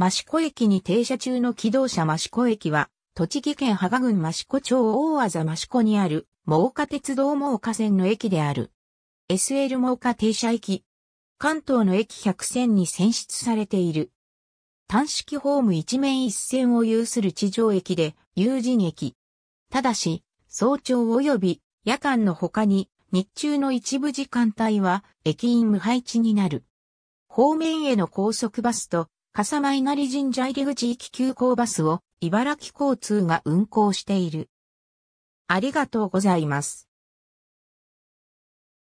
益子駅に停車中の機動車益子駅は、栃木県芳賀郡益子町大字益子にある、真岡鉄道真岡線の駅である。SL 真岡停車駅。関東の駅100線に選出されている。単式ホーム一面一線を有する地上駅で、有人駅。ただし、早朝及び夜間の他に、日中の一部時間帯は、駅員無配置になる。方面への高速バスと笠間稲荷神社入口行き急行バスを茨城交通が運行している。ありがとうございます。